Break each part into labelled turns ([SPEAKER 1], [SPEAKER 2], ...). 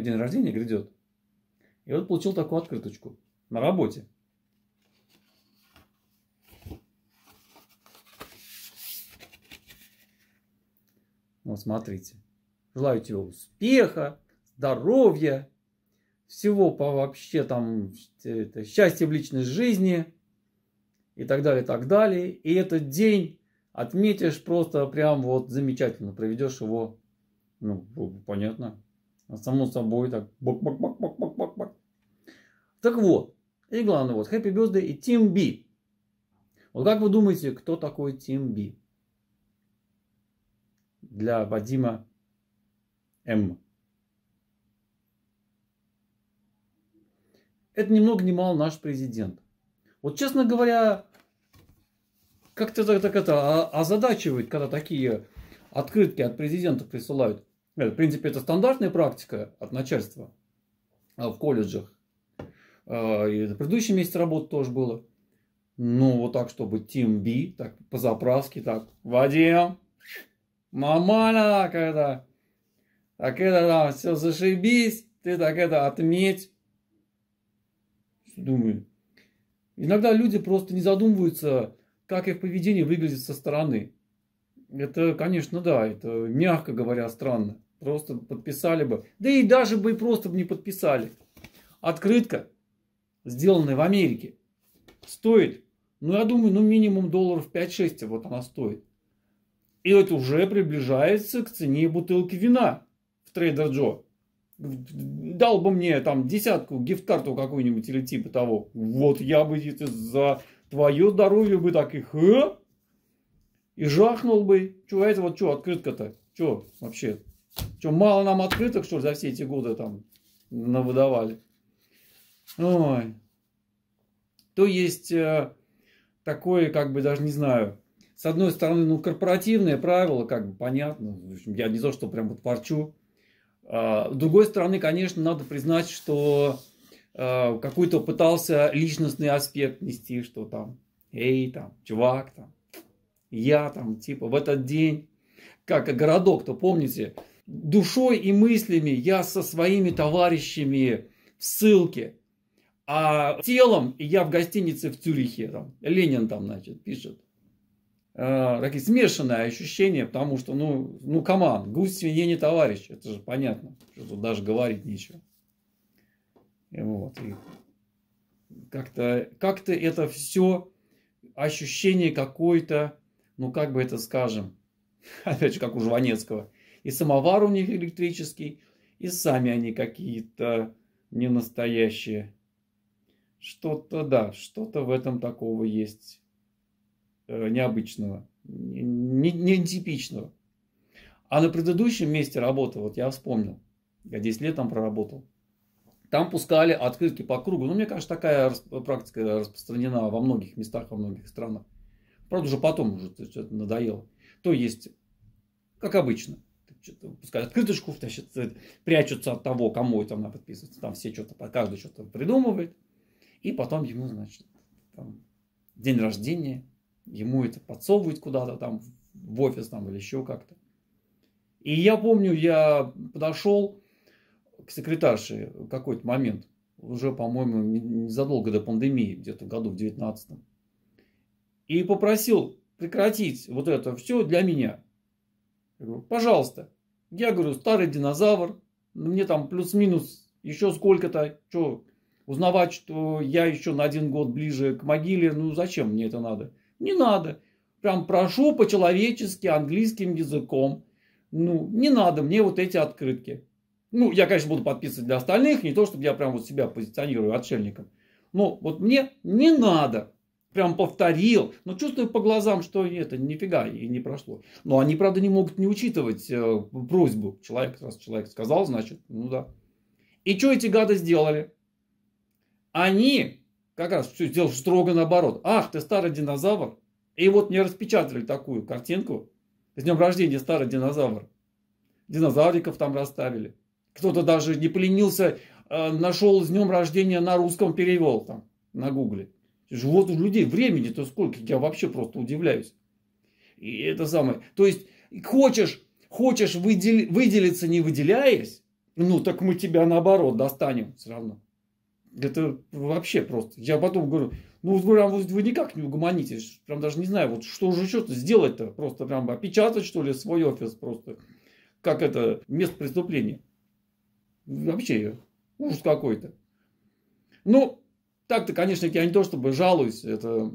[SPEAKER 1] день рождения грядет. И вот получил такую открыточку на работе. Вот смотрите. Желаю тебе успеха, здоровья, всего по вообще там э, это, счастья в личной жизни и так далее, и так далее. И этот день отметишь просто прям вот замечательно, проведешь его, ну, понятно, а само собой, так, бок-бок-бок-бок-бок-бок. Так вот, и главное, вот, Happy Birthday и Team B. Вот как вы думаете, кто такой Team B? Для Вадима М. Это ни много ни мало наш президент. Вот, честно говоря, как-то так, так это а, озадачивает, когда такие открытки от президента присылают. В принципе, это стандартная практика от начальства а, в колледжах. А, и на предыдущем месяце работы тоже было. Ну, вот так, чтобы Team B, так, по-заправски, так, Вадим, нормально, когда, так это, да, все зашибись, ты так это отметь. Думаю, иногда люди просто не задумываются, как их поведение выглядит со стороны. Это, конечно, да, это, мягко говоря, странно просто подписали бы. Да и даже бы просто бы не подписали. Открытка, сделанная в Америке, стоит, ну я думаю, ну минимум долларов 5-6 вот она стоит. И это уже приближается к цене бутылки вина в Трейдер Джо. Дал бы мне там десятку, гифт-карту какую-нибудь или типа того. Вот я бы за твое здоровье бы так и их э, и жахнул бы. Чего а это вот что, открытка-то? Что вообще? Что, мало нам открыток, что ли, за все эти годы там навыдавали? Ой. То есть, э, такое, как бы, даже не знаю, с одной стороны, ну, корпоративные правила как бы, понятно, я не то, что прям вот порчу. А, с другой стороны, конечно, надо признать, что а, какой-то пытался личностный аспект нести, что там, эй, там, чувак, там, я там, типа, в этот день, как городок-то, помните, душой и мыслями я со своими товарищами в ссылке, а телом я в гостинице в Цюрихе. Там, Ленин там, значит, пишет. Э, такие смешанные ощущения, потому что, ну, ну, коман, гусь свинье не товарищ, это же понятно, что тут даже говорить нечего. И вот, и как-то как, -то, это все ощущение какое то ну, как бы это скажем, опять же, как у Жванецкого, и самовар у них электрический, и сами они какие-то не настоящие. Что-то, да, что-то в этом такого есть э, необычного, нетипичного. А на предыдущем месте работы, вот я вспомнил, я 10 лет там проработал, там пускали открытки по кругу. Ну, мне кажется, такая практика распространена во многих местах, во многих странах. Правда, уже потом уже это надоело. То есть, как обычно, что-то пускают открыточку, значит, э, прячутся от того, кому это она подписывается. Там все что-то, каждый что-то придумывает. И потом ему, значит, там, день рождения, ему это подсовывают куда-то там, в офис там или еще как-то. И я помню, я подошел к секретарше в какой-то момент, уже, по-моему, незадолго до пандемии, где-то в году в 19 и попросил прекратить вот это все для меня. Я говорю, пожалуйста. Я говорю, старый динозавр, мне там плюс-минус еще сколько-то, что, узнавать, что я еще на один год ближе к могиле, ну зачем мне это надо? Не надо. Прям прошу по-человечески, английским языком. Ну, не надо мне вот эти открытки. Ну, я, конечно, буду подписывать для остальных, не то, чтобы я прям вот себя позиционирую отшельником. Но вот мне не надо прям повторил, но чувствую по глазам, что это нифига и не прошло. Но они, правда, не могут не учитывать э, просьбу. Человек, раз человек сказал, значит, ну да. И что эти гады сделали? Они как раз все сделали строго наоборот. Ах, ты старый динозавр. И вот мне распечатали такую картинку. С днем рождения старый динозавр. Динозавриков там расставили. Кто-то даже не поленился, э, нашел с днем рождения на русском перевел там на гугле. Вот у людей времени-то сколько, я вообще просто удивляюсь. И это самое. То есть, хочешь, хочешь выдел... выделиться, не выделяясь, ну так мы тебя наоборот достанем все равно. Это вообще просто. Я потом говорю, ну вот прям вы никак не угомонитесь. Прям даже не знаю, вот что же то сделать-то? Просто прям опечатать, что ли, свой офис просто. Как это, место преступления. Вообще ужас какой-то. Ну, так-то, конечно, я не то чтобы жалуюсь, это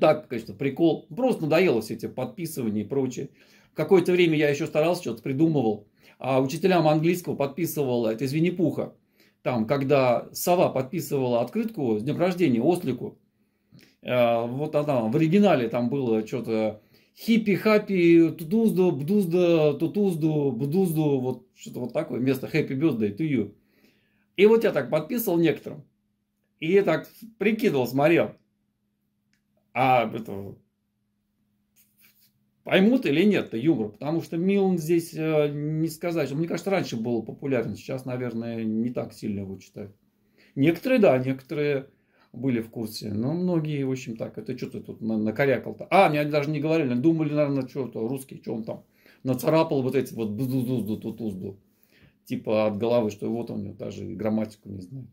[SPEAKER 1] так, конечно, прикол. Просто надоело все эти подписывания и прочее. Какое-то время я еще старался, что-то придумывал. А учителям английского подписывал, это из Винни-Пуха, там, когда сова подписывала открытку с днем рождения ослику, э, вот она, в оригинале там было что-то хиппи-хаппи, тутузду, бдузда, тутузду, бдузду, вот что-то вот такое, вместо happy birthday to you. И вот я так подписывал некоторым. И так прикидывал, смотрел, а это, поймут или нет-то юмор, потому что Милн здесь э, не сказать, мне кажется, раньше был популярен, сейчас, наверное, не так сильно его читают. Некоторые, да, некоторые были в курсе, но многие, в общем, так, это что ты тут на, накорякал-то? А, мне даже не говорили, думали, наверное, что-то русский, что он там нацарапал вот эти вот бздузду тут узду типа от головы, что вот он даже грамматику не знает.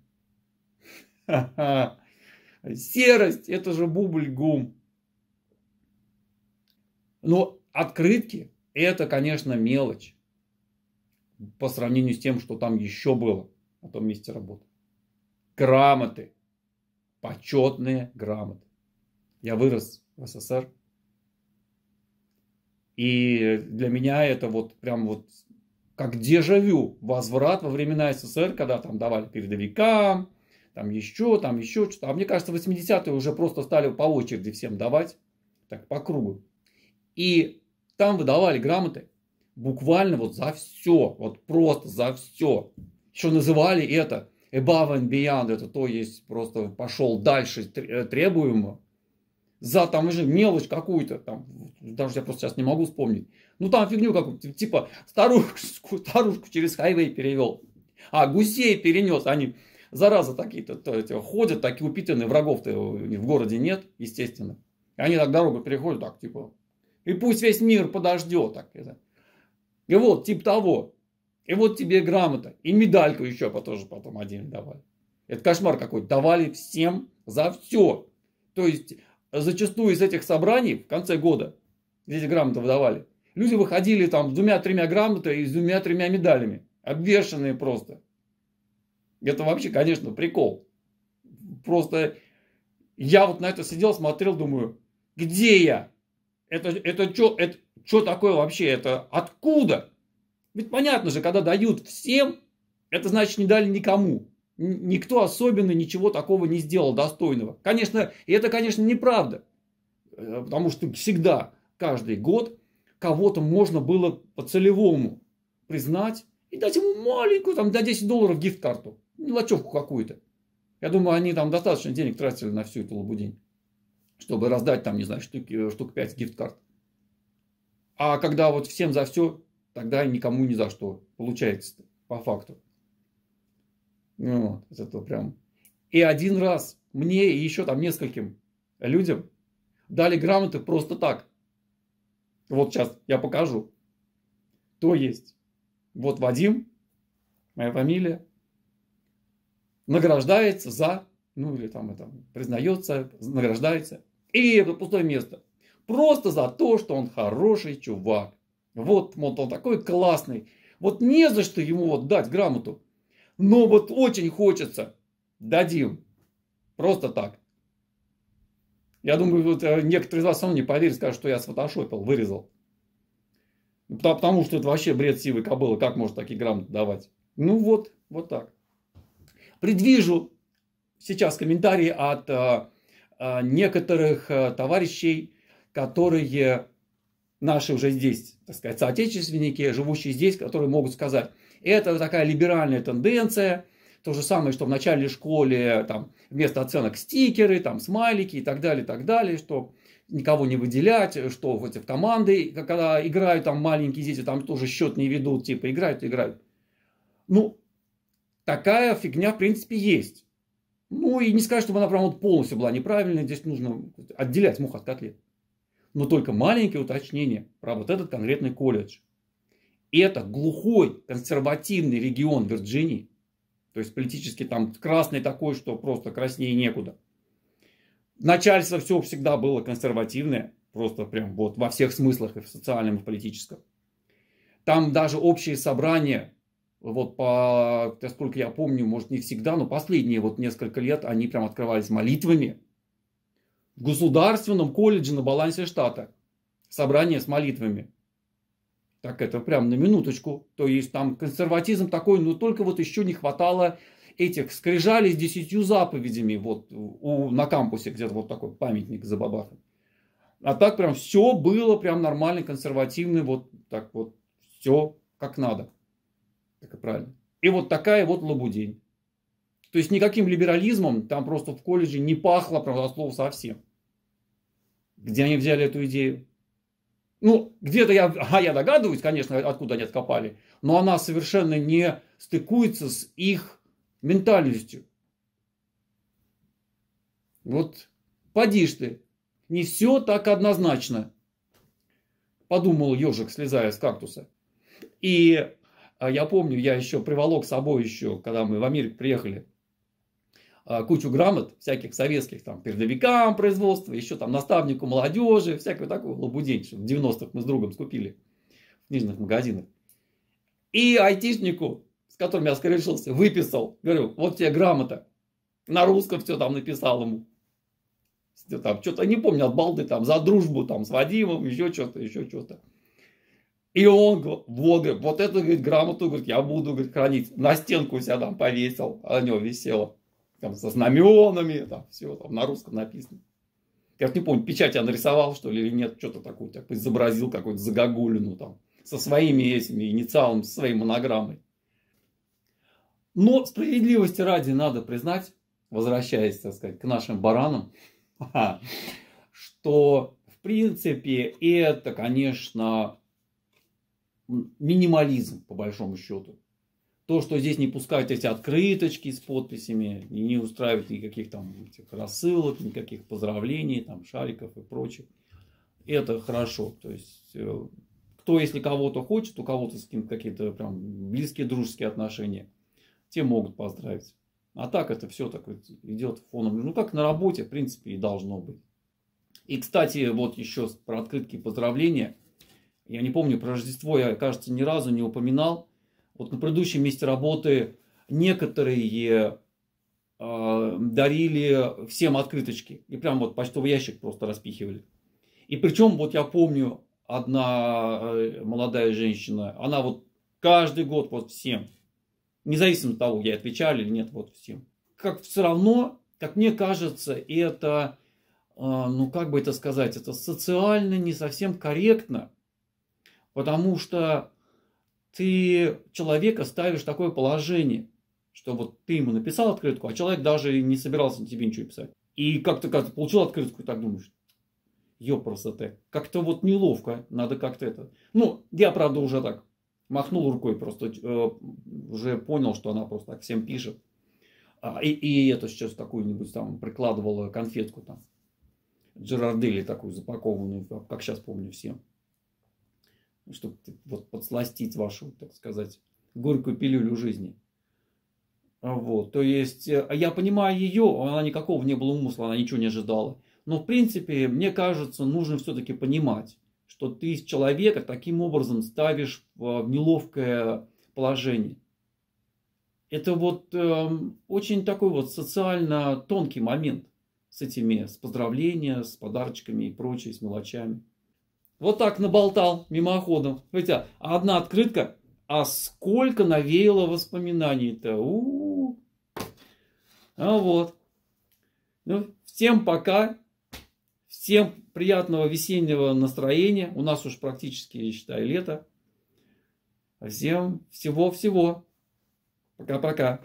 [SPEAKER 1] Серость, это же бубль-гум. Но открытки, это, конечно, мелочь. По сравнению с тем, что там еще было на том месте работы. Грамоты. Почетные грамоты. Я вырос в СССР. И для меня это вот прям вот как дежавю. Возврат во времена СССР, когда там давали передовикам, там еще, там еще что-то. А мне кажется, 80-е уже просто стали по очереди всем давать, так по кругу. И там выдавали грамоты буквально вот за все, вот просто за все. Еще называли это above and beyond, это то есть просто пошел дальше э, требуемо. За там уже мелочь какую-то, там, даже я просто сейчас не могу вспомнить. Ну там фигню какую-то, типа, типа старушку, старушку через хайвей перевел. А гусей перенес, они а зараза такие-то ходят, такие упитанные, врагов-то в городе нет, естественно. И они так дорогу переходят, так, типа, и пусть весь мир подождет, так, это. И вот, типа того. И вот тебе грамота. И медальку еще тоже потом один давали. Это кошмар какой-то. Давали всем за все. То есть, зачастую из этих собраний в конце года, эти грамоты выдавали, люди выходили там с двумя-тремя грамотами и с двумя-тремя медалями. Обвешанные просто. Это вообще, конечно, прикол. Просто я вот на это сидел, смотрел, думаю, где я? Это, это что это, чё такое вообще? Это откуда? Ведь понятно же, когда дают всем, это значит не дали никому. Никто особенно ничего такого не сделал достойного. Конечно, и это, конечно, неправда. Э, потому что всегда, каждый год кого-то можно было по целевому признать и дать ему маленькую, там, до 10 долларов гифт-карту мелочевку ну, какую-то. Я думаю, они там достаточно денег тратили на всю эту лабудень, чтобы раздать там, не знаю, э, штук, штук 5 гифт-карт. А когда вот всем за все, тогда никому ни за что. Получается, по факту. Ну вот, это прям. И один раз мне и еще там нескольким людям дали грамоты просто так. Вот сейчас я покажу. То есть, вот Вадим, моя фамилия, награждается за, ну или там это, признается, награждается. И это пустое место. Просто за то, что он хороший чувак. Вот, вот он такой классный. Вот не за что ему вот дать грамоту. Но вот очень хочется. Дадим. Просто так. Я думаю, вот э, некоторые из вас сам не поверят, скажут, что я сфотошопил, вырезал. Потому что это вообще бред сивой кобылы. Как можно такие грамоты давать? Ну вот, вот так. Предвижу сейчас комментарии от э, э, некоторых э, товарищей, которые наши уже здесь, так сказать, соотечественники, живущие здесь, которые могут сказать, это такая либеральная тенденция, то же самое, что в начале школе там, вместо оценок стикеры, там, смайлики и так далее, и так далее, что никого не выделять, что вот в команды, когда играют там маленькие дети, там тоже счет не ведут, типа играют, играют. Ну, такая фигня, в принципе, есть. Ну, и не сказать, чтобы она прям вот полностью была неправильной. Здесь нужно отделять мух от котлет. Но только маленькое уточнение про вот этот конкретный колледж. Это глухой консервативный регион Вирджинии. То есть политически там красный такой, что просто краснее некуда. Начальство все всегда было консервативное. Просто прям вот во всех смыслах и в социальном, и в политическом. Там даже общие собрания вот по, насколько я помню, может не всегда, но последние вот несколько лет они прям открывались молитвами в государственном колледже на балансе штата. Собрание с молитвами. Так это прям на минуточку. То есть там консерватизм такой, но только вот еще не хватало этих скрижали с десятью заповедями вот у, на кампусе где-то вот такой памятник за бабахом. А так прям все было прям нормально, консервативно, вот так вот все как надо. Так и правильно. И вот такая вот лабудень. То есть никаким либерализмом там просто в колледже не пахло, правда, слово совсем. Где они взяли эту идею? Ну, где-то я, а я догадываюсь, конечно, откуда они откопали, но она совершенно не стыкуется с их ментальностью. Вот поди ж ты, не все так однозначно, подумал ежик, слезая с кактуса. И а я помню, я еще приволок с собой еще, когда мы в Америку приехали, а, кучу грамот всяких советских, там, передовикам производства, еще там наставнику молодежи, всякую такую лабудень, что в 90-х мы с другом скупили в книжных магазинах. И айтишнику, с которым я скорешился, выписал, говорю, вот тебе грамота. На русском все там написал ему. Там, что-то не помню, от балды там, за дружбу там с Вадимом, еще что-то, еще что-то. И он, вот, вот эту, говорит, грамоту, говорит, я буду, говорит, хранить. На стенку себя там повесил, а на него висело. Там со знаменами, там все, там на русском написано. Я не помню, печать я нарисовал, что ли, или нет, что-то такое, так, изобразил какую-то загогулину там, со своими этими инициалами, со своей монограммой. Но справедливости ради надо признать, возвращаясь, так сказать, к нашим баранам, что, в принципе, это, конечно, минимализм, по большому счету. То, что здесь не пускают эти открыточки с подписями, и не устраивают никаких там этих рассылок, никаких поздравлений, там, шариков и прочих. Это хорошо. То есть, э, кто, если кого-то хочет, у кого-то с кем какие-то прям близкие дружеские отношения, те могут поздравить. А так это все так вот идет фоном. Ну, как на работе, в принципе, и должно быть. И, кстати, вот еще про открытки поздравления – я не помню, про Рождество я, кажется, ни разу не упоминал. Вот на предыдущем месте работы некоторые э, дарили всем открыточки. И прям вот почтовый ящик просто распихивали. И причем вот я помню, одна э, молодая женщина, она вот каждый год вот всем, независимо от того, я отвечали или нет, вот всем. Как все равно, как мне кажется, это, а, ну как бы это сказать, это социально не совсем корректно Потому что ты человека ставишь в такое положение, что вот ты ему написал открытку, а человек даже не собирался тебе ничего писать. И как-то как получил открытку, и так думаешь, просто ты, как-то вот неловко, надо как-то это. Ну, я, правда, уже так махнул рукой, просто э, уже понял, что она просто так всем пишет. А, и, и это сейчас такую нибудь там прикладывала конфетку там, Джерардели такую запакованную, как сейчас помню всем. Ну, чтобы вот подсластить вашу, так сказать, горькую пилюлю жизни. А вот, то есть, э, а я понимаю ее, она никакого не было умысла, она ничего не ожидала. Но, в принципе, мне кажется, нужно все-таки понимать, что ты человека таким образом ставишь в э, неловкое положение. Это вот э, очень такой вот социально тонкий момент с этими, с поздравления, с подарочками и прочее, с мелочами. Вот так наболтал мимоходом. Хотя одна открытка, а сколько навеяло воспоминаний-то. У-у-у. А вот. Ну, всем пока. Всем приятного весеннего настроения. У нас уж практически, я считаю, лето. Всем всего-всего. Пока-пока.